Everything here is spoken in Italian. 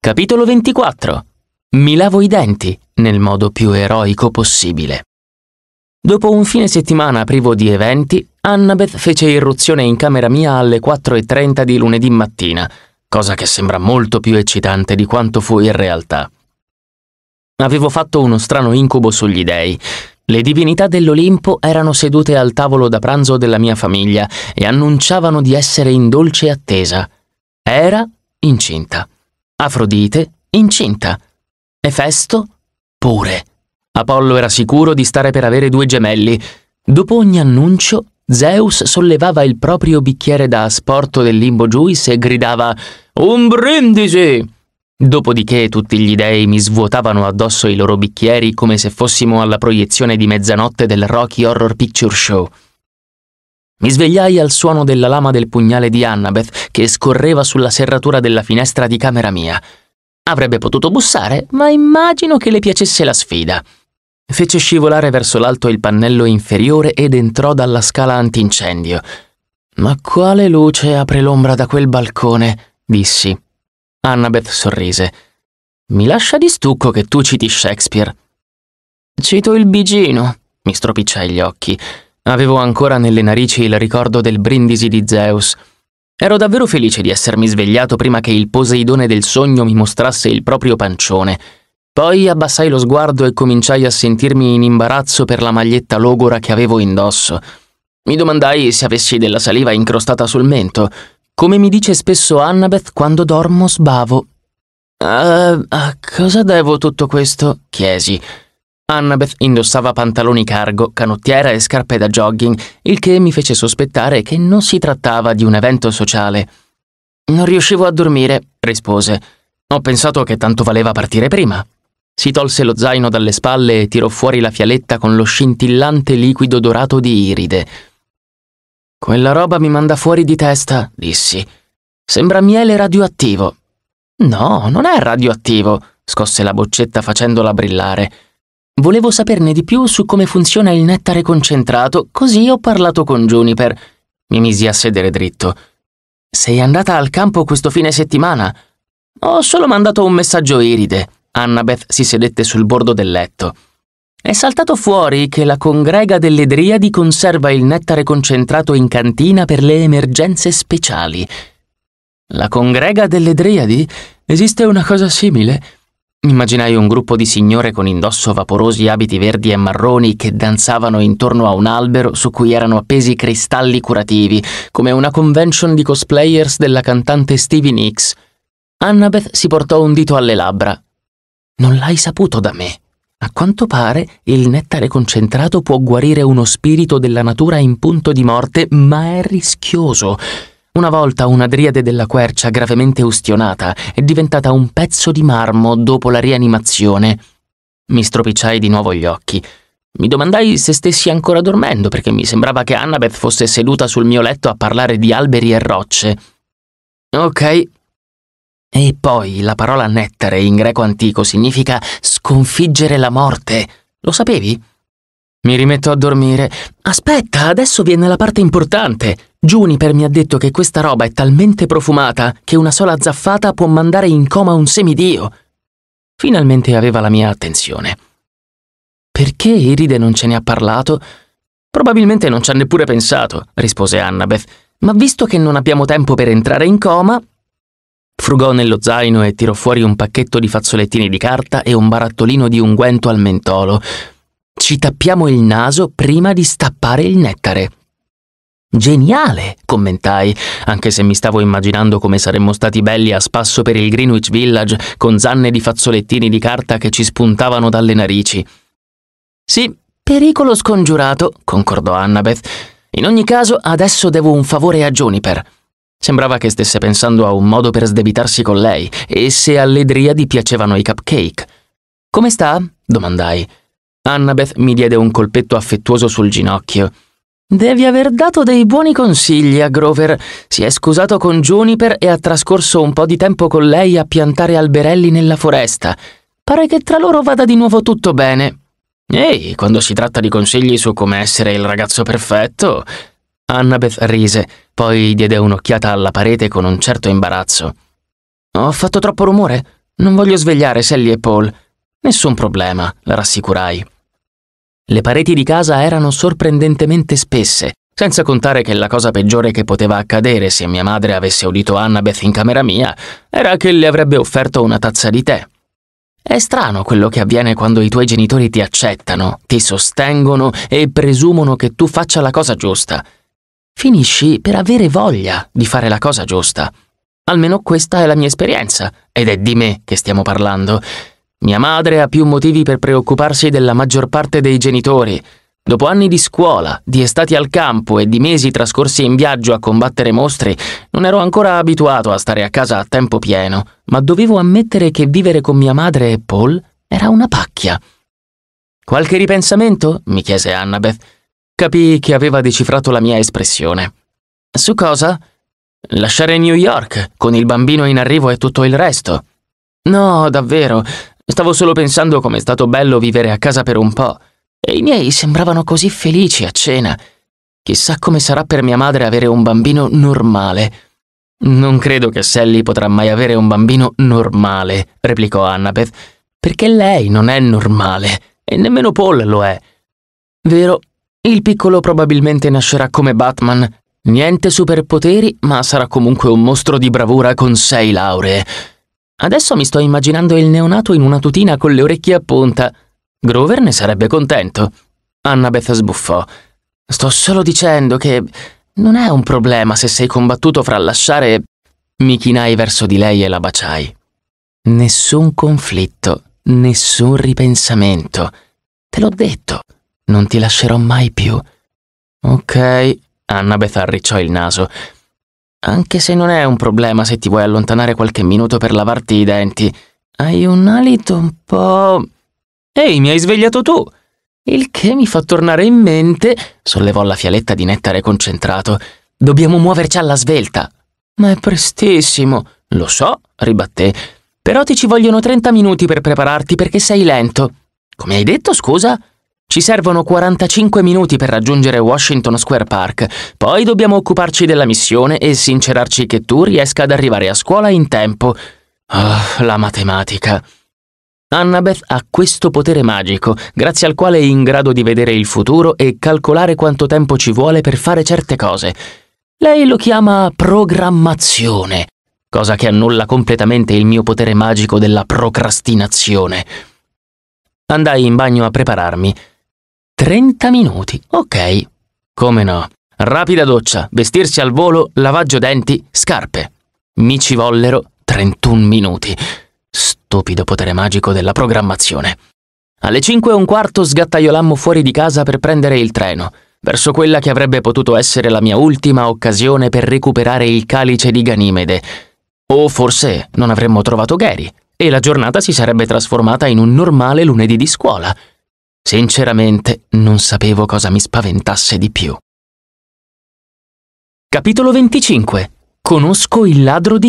Capitolo 24. Mi lavo i denti nel modo più eroico possibile. Dopo un fine settimana privo di eventi, Annabeth fece irruzione in camera mia alle 4.30 di lunedì mattina, cosa che sembra molto più eccitante di quanto fu in realtà. Avevo fatto uno strano incubo sugli dei. Le divinità dell'Olimpo erano sedute al tavolo da pranzo della mia famiglia e annunciavano di essere in dolce attesa. Era incinta. Afrodite incinta. Efesto pure. Apollo era sicuro di stare per avere due gemelli. Dopo ogni annuncio, Zeus sollevava il proprio bicchiere da asporto del limbo juice e gridava Un brindisi! Dopodiché tutti gli dei mi svuotavano addosso i loro bicchieri come se fossimo alla proiezione di mezzanotte del Rocky Horror Picture Show. Mi svegliai al suono della lama del pugnale di Annabeth che scorreva sulla serratura della finestra di camera mia. Avrebbe potuto bussare, ma immagino che le piacesse la sfida. Fece scivolare verso l'alto il pannello inferiore ed entrò dalla scala antincendio. Ma quale luce apre l'ombra da quel balcone? dissi. Annabeth sorrise. Mi lascia di stucco che tu citi Shakespeare. Cito il bigino, mi stropicciai gli occhi. Avevo ancora nelle narici il ricordo del brindisi di Zeus. Ero davvero felice di essermi svegliato prima che il Poseidone del sogno mi mostrasse il proprio pancione. Poi abbassai lo sguardo e cominciai a sentirmi in imbarazzo per la maglietta logora che avevo indosso. Mi domandai se avessi della saliva incrostata sul mento. Come mi dice spesso Annabeth, quando dormo sbavo. Uh, a cosa devo tutto questo? chiesi. Annabeth indossava pantaloni cargo, canottiera e scarpe da jogging, il che mi fece sospettare che non si trattava di un evento sociale. Non riuscivo a dormire, rispose. Ho pensato che tanto valeva partire prima. Si tolse lo zaino dalle spalle e tirò fuori la fialetta con lo scintillante liquido dorato di iride. Quella roba mi manda fuori di testa, dissi. Sembra miele radioattivo. No, non è radioattivo, scosse la boccetta facendola brillare. Volevo saperne di più su come funziona il nettare concentrato, così ho parlato con Juniper. Mi misi a sedere dritto. Sei andata al campo questo fine settimana? Ho solo mandato un messaggio iride. Annabeth si sedette sul bordo del letto. È saltato fuori che la congrega delle Driadi conserva il nettare concentrato in cantina per le emergenze speciali. La congrega delle Driadi? Esiste una cosa simile? Immaginai un gruppo di signore con indosso vaporosi abiti verdi e marroni che danzavano intorno a un albero su cui erano appesi cristalli curativi, come una convention di cosplayers della cantante Stevie Nicks. Annabeth si portò un dito alle labbra. Non l'hai saputo da me. A quanto pare il nettare concentrato può guarire uno spirito della natura in punto di morte, ma è rischioso. Una volta una driade della quercia gravemente ustionata è diventata un pezzo di marmo dopo la rianimazione. Mi stropicciai di nuovo gli occhi. Mi domandai se stessi ancora dormendo perché mi sembrava che Annabeth fosse seduta sul mio letto a parlare di alberi e rocce. Ok. E poi la parola nettare in greco antico significa sconfiggere la morte. Lo sapevi? Mi rimetto a dormire. Aspetta, adesso viene la parte importante. Juniper mi ha detto che questa roba è talmente profumata che una sola zaffata può mandare in coma un semidio. Finalmente aveva la mia attenzione. Perché Iride non ce ne ha parlato? Probabilmente non ci ha neppure pensato, rispose Annabeth, ma visto che non abbiamo tempo per entrare in coma... Frugò nello zaino e tirò fuori un pacchetto di fazzolettini di carta e un barattolino di unguento al mentolo. Ci tappiamo il naso prima di stappare il nettare, Geniale, commentai, anche se mi stavo immaginando come saremmo stati belli a spasso per il Greenwich Village con zanne di fazzolettini di carta che ci spuntavano dalle narici. Sì, pericolo scongiurato, concordò Annabeth. In ogni caso, adesso devo un favore a Juniper. Sembrava che stesse pensando a un modo per sdebitarsi con lei e se alle driadi piacevano i cupcake. Come sta? domandai. Annabeth mi diede un colpetto affettuoso sul ginocchio. Devi aver dato dei buoni consigli a Grover. Si è scusato con Juniper e ha trascorso un po' di tempo con lei a piantare alberelli nella foresta. Pare che tra loro vada di nuovo tutto bene. Ehi, quando si tratta di consigli su come essere il ragazzo perfetto. Annabeth rise, poi diede un'occhiata alla parete con un certo imbarazzo. Ho fatto troppo rumore. Non voglio svegliare Sally e Paul. Nessun problema, la rassicurai. Le pareti di casa erano sorprendentemente spesse, senza contare che la cosa peggiore che poteva accadere se mia madre avesse udito Annabeth in camera mia era che le avrebbe offerto una tazza di tè. È strano quello che avviene quando i tuoi genitori ti accettano, ti sostengono e presumono che tu faccia la cosa giusta. Finisci per avere voglia di fare la cosa giusta. Almeno questa è la mia esperienza, ed è di me che stiamo parlando. Mia madre ha più motivi per preoccuparsi della maggior parte dei genitori. Dopo anni di scuola, di estati al campo e di mesi trascorsi in viaggio a combattere mostri, non ero ancora abituato a stare a casa a tempo pieno, ma dovevo ammettere che vivere con mia madre e Paul era una pacchia. Qualche ripensamento? mi chiese Annabeth. Capì che aveva decifrato la mia espressione. Su cosa? Lasciare New York, con il bambino in arrivo e tutto il resto. No, davvero, Stavo solo pensando com'è stato bello vivere a casa per un po', e i miei sembravano così felici a cena. Chissà come sarà per mia madre avere un bambino normale. Non credo che Sally potrà mai avere un bambino normale, replicò Annabeth, perché lei non è normale, e nemmeno Paul lo è. Vero, il piccolo probabilmente nascerà come Batman. Niente superpoteri, ma sarà comunque un mostro di bravura con sei lauree. Adesso mi sto immaginando il neonato in una tutina con le orecchie a punta. Grover ne sarebbe contento. Annabeth sbuffò. Sto solo dicendo che non è un problema se sei combattuto fra lasciare. Mi chinai verso di lei e la baciai. Nessun conflitto, nessun ripensamento. Te l'ho detto, non ti lascerò mai più. Ok, Annabeth arricciò il naso. Anche se non è un problema se ti vuoi allontanare qualche minuto per lavarti i denti. Hai un alito un po'... Ehi, mi hai svegliato tu! Il che mi fa tornare in mente, sollevò la fialetta di nettare concentrato. Dobbiamo muoverci alla svelta. Ma è prestissimo. Lo so, ribatté. Però ti ci vogliono 30 minuti per prepararti perché sei lento. Come hai detto, scusa? Ci servono 45 minuti per raggiungere Washington Square Park, poi dobbiamo occuparci della missione e sincerarci che tu riesca ad arrivare a scuola in tempo. oh, la matematica. Annabeth ha questo potere magico, grazie al quale è in grado di vedere il futuro e calcolare quanto tempo ci vuole per fare certe cose. Lei lo chiama programmazione, cosa che annulla completamente il mio potere magico della procrastinazione. Andai in bagno a prepararmi. 30 minuti. Ok. Come no? Rapida doccia, vestirsi al volo, lavaggio denti, scarpe. Mi ci vollero 31 minuti. Stupido potere magico della programmazione. Alle 5 e un quarto sgattaiolammo fuori di casa per prendere il treno, verso quella che avrebbe potuto essere la mia ultima occasione per recuperare il calice di Ganimede. O forse non avremmo trovato Gary, e la giornata si sarebbe trasformata in un normale lunedì di scuola. Sinceramente non sapevo cosa mi spaventasse di più. Capitolo 25. Conosco il ladro di